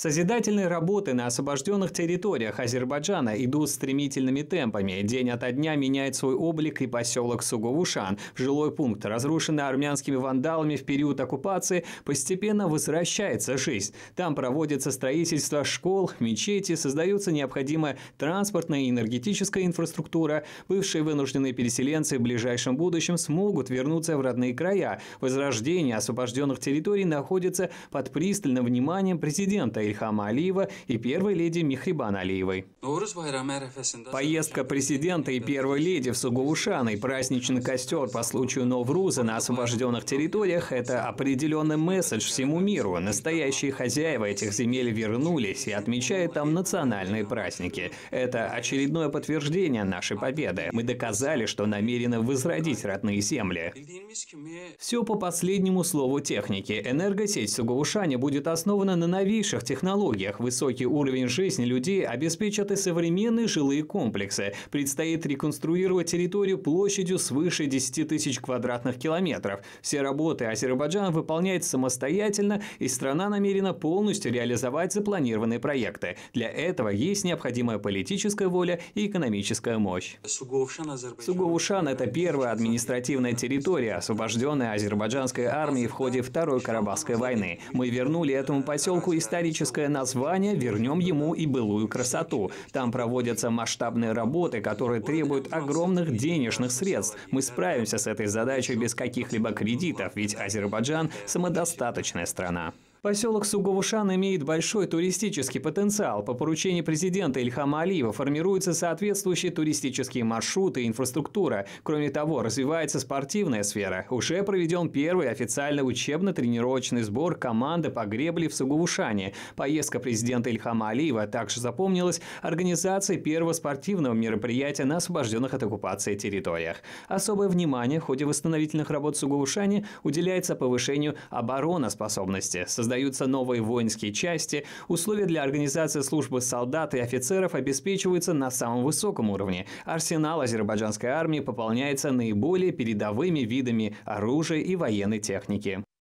Созидательные работы на освобожденных территориях Азербайджана идут стремительными темпами. День ото дня меняет свой облик и поселок Суговушан. Жилой пункт, разрушенный армянскими вандалами в период оккупации, постепенно возвращается жизнь. Там проводится строительство школ, мечети, создаются необходимая транспортная и энергетическая инфраструктура. Бывшие вынужденные переселенцы в ближайшем будущем смогут вернуться в родные края. Возрождение освобожденных территорий находится под пристальным вниманием президента Ильхама Алиева и первой леди Михрибан Алиевой. Поездка президента и первой леди в Сугулушан и праздничный костер по случаю Новруза на освобожденных территориях – это определенный месседж всему миру. Настоящие хозяева этих земель вернулись и отмечают там национальные праздники. Это очередное подтверждение нашей победы. Мы доказали, что намерены возродить родные земли. Все по последнему слову техники. Энергосеть Сугулушани будет основана на новейших технологиях технологиях. Высокий уровень жизни людей обеспечат и современные жилые комплексы. Предстоит реконструировать территорию площадью свыше 10 тысяч квадратных километров. Все работы Азербайджан выполняет самостоятельно, и страна намерена полностью реализовать запланированные проекты. Для этого есть необходимая политическая воля и экономическая мощь. Сугушан – это первая административная территория, освобожденная азербайджанской армией в ходе Второй Карабахской войны. Мы вернули этому поселку историческую историческое название, вернем ему и былую красоту. Там проводятся масштабные работы, которые требуют огромных денежных средств. Мы справимся с этой задачей без каких-либо кредитов, ведь Азербайджан – самодостаточная страна. Поселок Суговушан имеет большой туристический потенциал. По поручению президента Ильхама Алиева формируются соответствующие туристические маршруты и инфраструктура. Кроме того, развивается спортивная сфера. Уже проведен первый официально учебно-тренировочный сбор команды по гребле в Суговушане. Поездка президента Ильхама Алиева также запомнилась организацией первого спортивного мероприятия на освобожденных от оккупации территориях. Особое внимание в ходе восстановительных работ в Суговушане уделяется повышению обороноспособности, созданию создаются новые воинские части, условия для организации службы солдат и офицеров обеспечиваются на самом высоком уровне. Арсенал азербайджанской армии пополняется наиболее передовыми видами оружия и военной техники.